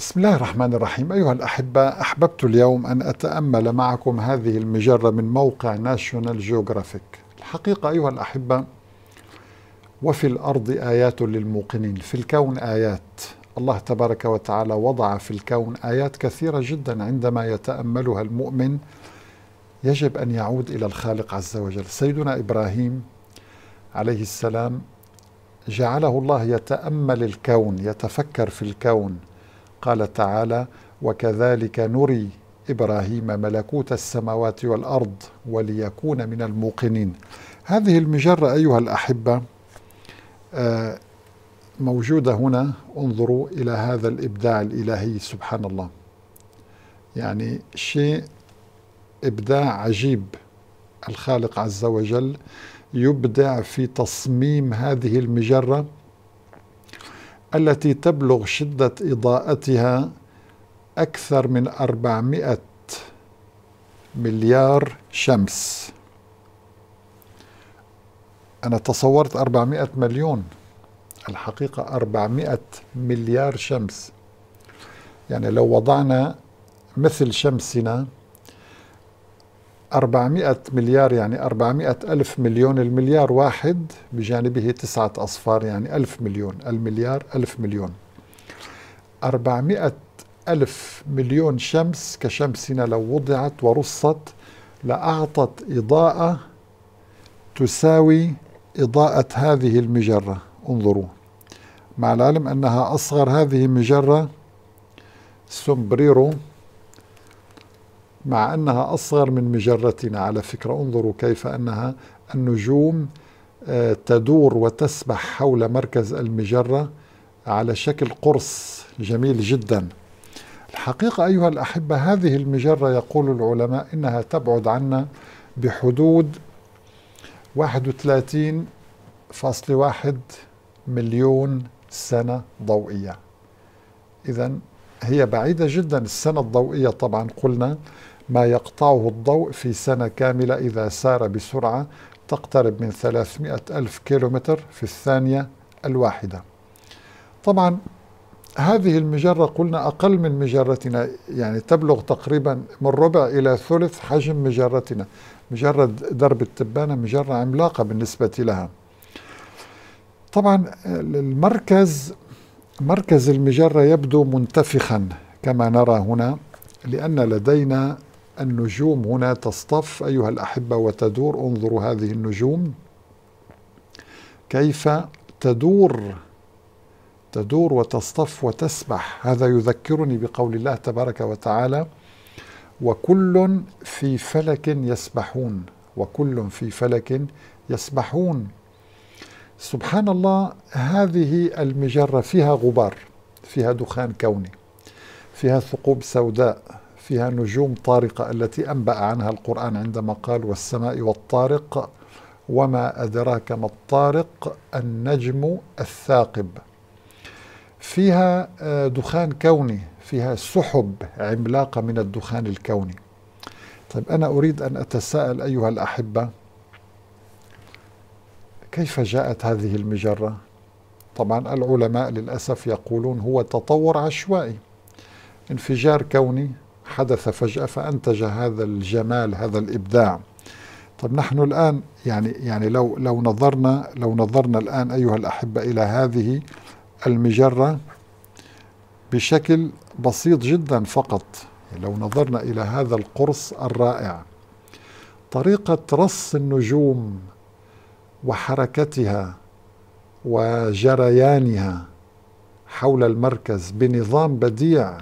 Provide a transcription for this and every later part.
بسم الله الرحمن الرحيم أيها الأحبة أحببت اليوم أن أتأمل معكم هذه المجرة من موقع ناشونال جيوغرافيك الحقيقة أيها الأحبة وفي الأرض آيات للموقنين في الكون آيات الله تبارك وتعالى وضع في الكون آيات كثيرة جدا عندما يتأملها المؤمن يجب أن يعود إلى الخالق عز وجل سيدنا إبراهيم عليه السلام جعله الله يتأمل الكون يتفكر في الكون قال تعالى وكذلك نري ابراهيم ملكوت السماوات والارض وليكون من الموقنين هذه المجره ايها الاحبه آه، موجوده هنا انظروا الى هذا الابداع الالهي سبحان الله يعني شيء ابداع عجيب الخالق عز وجل يبدع في تصميم هذه المجره التي تبلغ شدة إضاءتها أكثر من 400 مليار شمس أنا تصورت 400 مليون الحقيقة 400 مليار شمس يعني لو وضعنا مثل شمسنا 400 مليار يعني 400 ألف مليون المليار واحد بجانبه تسعة أصفار يعني ألف مليون المليار ألف مليون 400 ألف مليون شمس كشمسنا لو وضعت ورصت لأعطت إضاءة تساوي إضاءة هذه المجرة انظروا مع العلم أنها أصغر هذه المجرة سومبريرو مع أنها أصغر من مجرتنا على فكرة انظروا كيف أنها النجوم آه، تدور وتسبح حول مركز المجرة على شكل قرص جميل جدا الحقيقة أيها الأحبة هذه المجرة يقول العلماء إنها تبعد عنا بحدود 31.1 مليون سنة ضوئية إذا هي بعيدة جدا السنة الضوئية طبعا قلنا ما يقطعه الضوء في سنة كاملة إذا سار بسرعة تقترب من 300 ألف كيلومتر في الثانية الواحدة طبعا هذه المجرة قلنا أقل من مجرتنا يعني تبلغ تقريبا من ربع إلى ثلث حجم مجرتنا مجرة درب التبانة مجرة عملاقة بالنسبة لها طبعا المركز مركز المجرة يبدو منتفخا كما نرى هنا لأن لدينا النجوم هنا تصطف أيها الأحبة وتدور انظروا هذه النجوم كيف تدور تدور وتصطف وتسبح هذا يذكرني بقول الله تبارك وتعالى وكل في فلك يسبحون وكل في فلك يسبحون سبحان الله هذه المجرة فيها غبار فيها دخان كوني فيها ثقوب سوداء فيها نجوم طارقة التي أنبأ عنها القرآن عندما قال والسماء والطارق وما أدراك ما الطارق النجم الثاقب فيها آه، دخان كوني فيها سحب عملاقة من الدخان الكوني طيب أنا أريد أن أتساءل أيها الأحبة كيف جاءت هذه المجرة؟ طبعا العلماء للأسف يقولون هو تطور عشوائي انفجار كوني حدث فجأة فأنتج هذا الجمال هذا الإبداع طب نحن الآن يعني يعني لو لو نظرنا لو نظرنا الآن أيها الأحبة إلى هذه المجرة بشكل بسيط جدا فقط يعني لو نظرنا إلى هذا القرص الرائع طريقة رص النجوم وحركتها وجريانها حول المركز بنظام بديع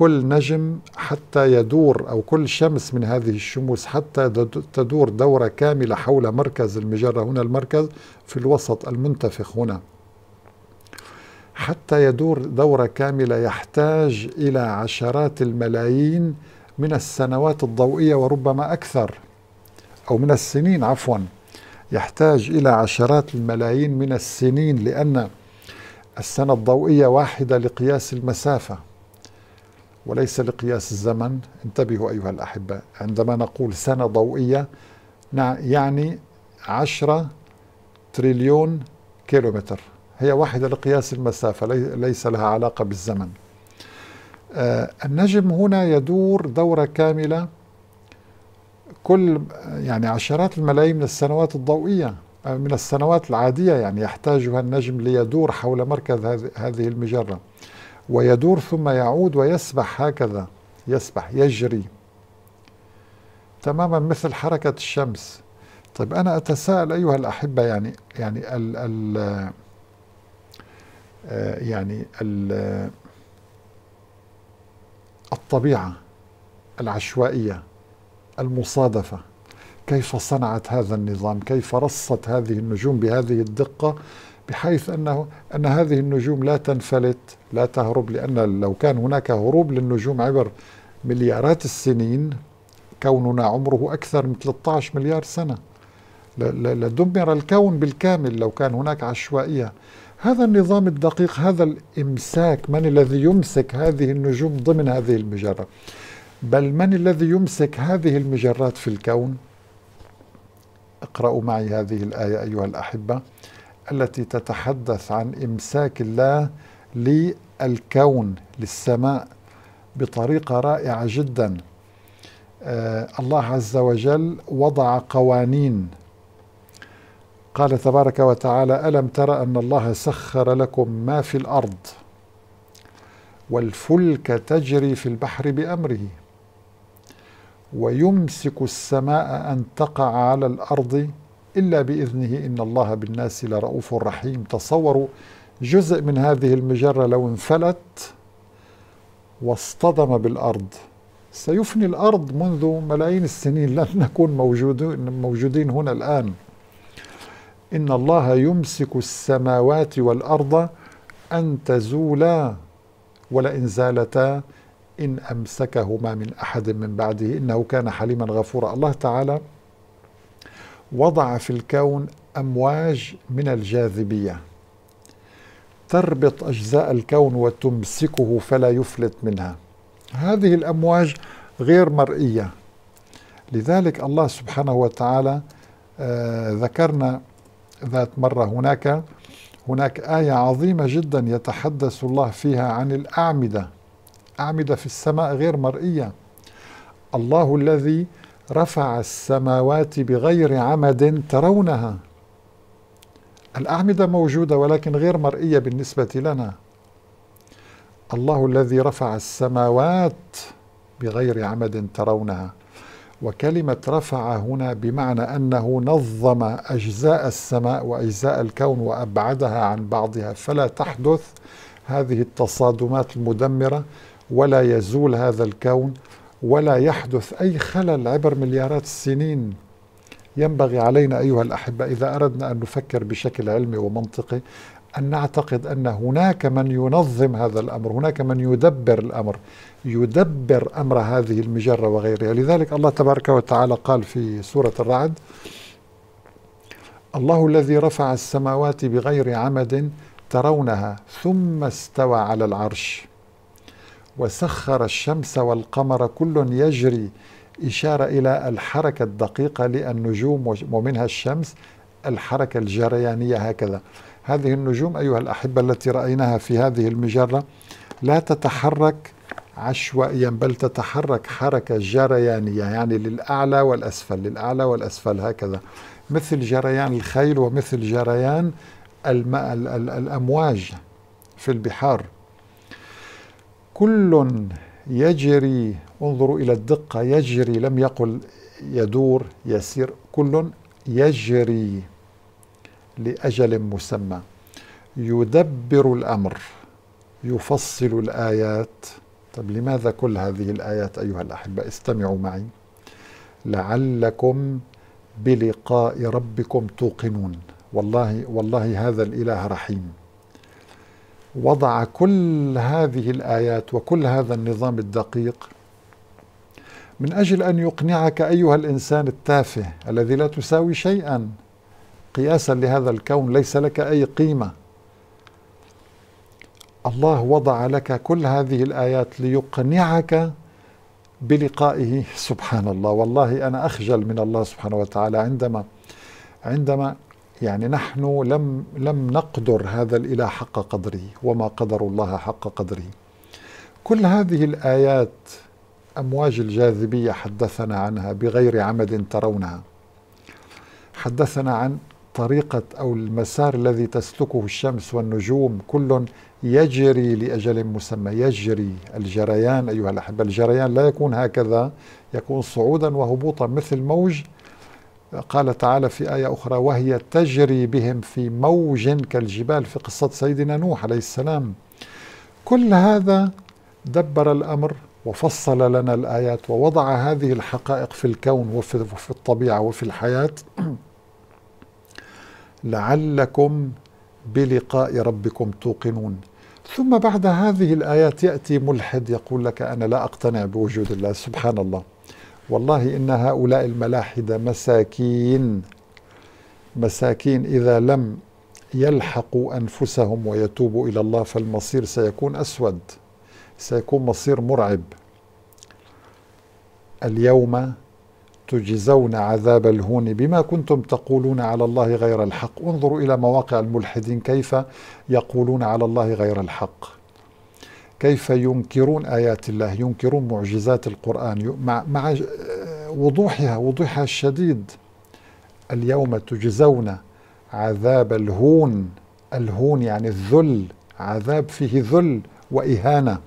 كل نجم حتى يدور أو كل شمس من هذه الشموس حتى تدور دورة كاملة حول مركز المجرة هنا المركز في الوسط المنتفخ هنا حتى يدور دورة كاملة يحتاج إلى عشرات الملايين من السنوات الضوئية وربما أكثر أو من السنين عفوا يحتاج إلى عشرات الملايين من السنين لأن السنة الضوئية واحدة لقياس المسافة وليس لقياس الزمن انتبهوا أيها الأحبة عندما نقول سنة ضوئية يعني عشرة تريليون كيلومتر هي واحدة لقياس المسافة ليس لها علاقة بالزمن آه، النجم هنا يدور دورة كاملة كل يعني عشرات الملايين من السنوات الضوئية آه، من السنوات العادية يعني يحتاجها النجم ليدور حول مركز هذه المجرة ويدور ثم يعود ويسبح هكذا يسبح يجري تماما مثل حركة الشمس طيب أنا أتساءل أيها الأحبة يعني يعني ال ال آه، يعني ال الطبيعة العشوائية المصادفة كيف صنعت هذا النظام كيف رصت هذه النجوم بهذه الدقة بحيث أنه أن هذه النجوم لا تنفلت لا تهرب لأن لو كان هناك هروب للنجوم عبر مليارات السنين كوننا عمره أكثر من 13 مليار سنة لدمر الكون بالكامل لو كان هناك عشوائية هذا النظام الدقيق هذا الإمساك من الذي يمسك هذه النجوم ضمن هذه المجرة بل من الذي يمسك هذه المجرات في الكون اقرأوا معي هذه الآية أيها الأحبة التي تتحدث عن إمساك الله للكون للسماء بطريقة رائعة جدا آه الله عز وجل وضع قوانين قال تبارك وتعالى ألم ترى أن الله سخر لكم ما في الأرض والفلك تجري في البحر بأمره ويمسك السماء أن تقع على الأرض إلا بإذنه إن الله بالناس لرؤوف رحيم تصوروا جزء من هذه المجرة لو انفلت واصطدم بالأرض سيفني الأرض منذ ملايين السنين لن نكون موجودين, موجودين هنا الآن إن الله يمسك السماوات والأرض أن تزولا ولئن زالتا إن أمسكهما من أحد من بعده إنه كان حليما غفورا الله تعالى وضع في الكون امواج من الجاذبيه تربط اجزاء الكون وتمسكه فلا يفلت منها هذه الامواج غير مرئيه لذلك الله سبحانه وتعالى آه، ذكرنا ذات مره هناك هناك ايه عظيمه جدا يتحدث الله فيها عن الاعمده اعمده في السماء غير مرئيه الله الذي رفع السماوات بغير عمد ترونها الأعمدة موجودة ولكن غير مرئية بالنسبة لنا الله الذي رفع السماوات بغير عمد ترونها وكلمة رفع هنا بمعنى أنه نظم أجزاء السماء وأجزاء الكون وأبعدها عن بعضها فلا تحدث هذه التصادمات المدمرة ولا يزول هذا الكون ولا يحدث أي خلل عبر مليارات السنين ينبغي علينا أيها الأحبة إذا أردنا أن نفكر بشكل علمي ومنطقي أن نعتقد أن هناك من ينظم هذا الأمر هناك من يدبر الأمر يدبر أمر هذه المجرة وغيرها لذلك الله تبارك وتعالى قال في سورة الرعد الله الذي رفع السماوات بغير عمد ترونها ثم استوى على العرش وسخر الشمس والقمر كل يجري إشارة إلى الحركة الدقيقة للنجوم ومنها الشمس الحركة الجريانية هكذا هذه النجوم أيها الأحبة التي رأيناها في هذه المجرة لا تتحرك عشوائيا بل تتحرك حركة جريانية يعني للأعلى والأسفل للأعلى والأسفل هكذا مثل جريان الخيل ومثل جريان الأمواج في البحار كل يجري انظروا إلى الدقة يجري لم يقل يدور يسير كل يجري لأجل مسمى يدبر الأمر يفصل الآيات طب لماذا كل هذه الآيات أيها الأحبة استمعوا معي لعلكم بلقاء ربكم توقنون والله والله هذا الإله رحيم وضع كل هذه الآيات وكل هذا النظام الدقيق من أجل أن يقنعك أيها الإنسان التافه الذي لا تساوي شيئا قياسا لهذا الكون ليس لك أي قيمة الله وضع لك كل هذه الآيات ليقنعك بلقائه سبحان الله والله أنا أخجل من الله سبحانه وتعالى عندما عندما يعني نحن لم لم نقدر هذا الاله حق قدره وما قدر الله حق قدره كل هذه الايات امواج الجاذبيه حدثنا عنها بغير عمد ترونها حدثنا عن طريقه او المسار الذي تسلكه الشمس والنجوم كل يجري لاجل مسمى يجري الجريان ايها الاحبه الجريان لا يكون هكذا يكون صعودا وهبوطا مثل موج قال تعالى في آية أخرى وهي تجري بهم في موج كالجبال في قصة سيدنا نوح عليه السلام كل هذا دبر الأمر وفصل لنا الآيات ووضع هذه الحقائق في الكون وفي, الطبيعة وفي الحياة لعلكم بلقاء ربكم توقنون ثم بعد هذه الآيات يأتي ملحد يقول لك أنا لا أقتنع بوجود الله سبحان الله والله إن هؤلاء الملاحدة مساكين مساكين إذا لم يلحقوا أنفسهم ويتوبوا إلى الله فالمصير سيكون أسود سيكون مصير مرعب اليوم تجزون عذاب الهون بما كنتم تقولون على الله غير الحق انظروا إلى مواقع الملحدين كيف يقولون على الله غير الحق كيف ينكرون آيات الله ينكرون معجزات القرآن مع, مع آه، وضوحها وضوحها الشديد اليوم تجزون عذاب الهون الهون يعني الذل عذاب فيه ذل وإهانة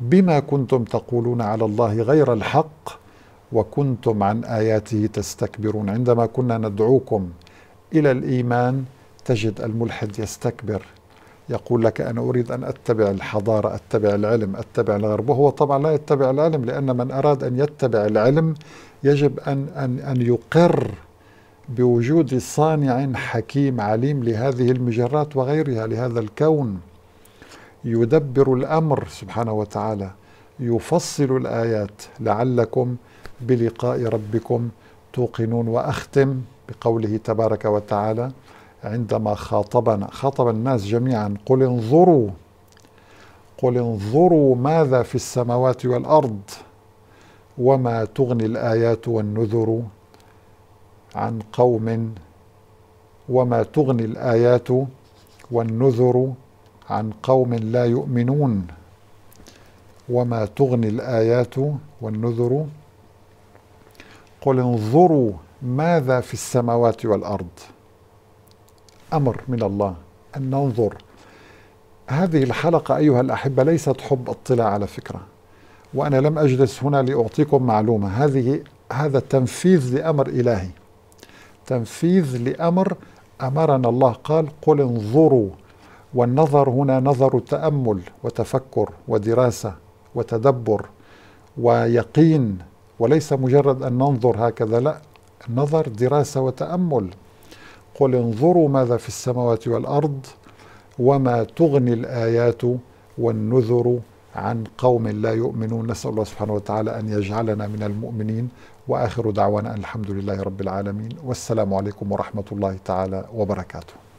بما كنتم تقولون على الله غير الحق وكنتم عن آياته تستكبرون عندما كنا ندعوكم إلى الإيمان تجد الملحد يستكبر يقول لك أنا أريد أن أتبع الحضارة أتبع العلم أتبع الغرب وهو طبعا لا يتبع العلم لأن من أراد أن يتبع العلم يجب أن, أن, أن يقر بوجود صانع حكيم عليم لهذه المجرات وغيرها لهذا الكون يدبر الأمر سبحانه وتعالى يفصل الآيات لعلكم بلقاء ربكم توقنون وأختم بقوله تبارك وتعالى عندما خاطبنا خاطب الناس جميعا قل انظروا قل انظروا ماذا في السماوات والارض وما تغني الايات والنذر عن قوم وما تغني الايات والنذر عن قوم لا يؤمنون وما تغني الايات والنذر قل انظروا ماذا في السماوات والارض امر من الله ان ننظر هذه الحلقه ايها الاحبه ليست حب اطلاع على فكره وانا لم اجلس هنا لاعطيكم معلومه هذه هذا تنفيذ لامر الهي تنفيذ لامر امرنا الله قال قل انظروا والنظر هنا نظر تامل وتفكر ودراسه وتدبر ويقين وليس مجرد ان ننظر هكذا لا نظر دراسه وتامل قل انظروا ماذا في السماوات والارض وما تغني الايات والنذر عن قوم لا يؤمنون نسال الله سبحانه وتعالى ان يجعلنا من المؤمنين واخر دعوانا ان الحمد لله رب العالمين والسلام عليكم ورحمه الله تعالى وبركاته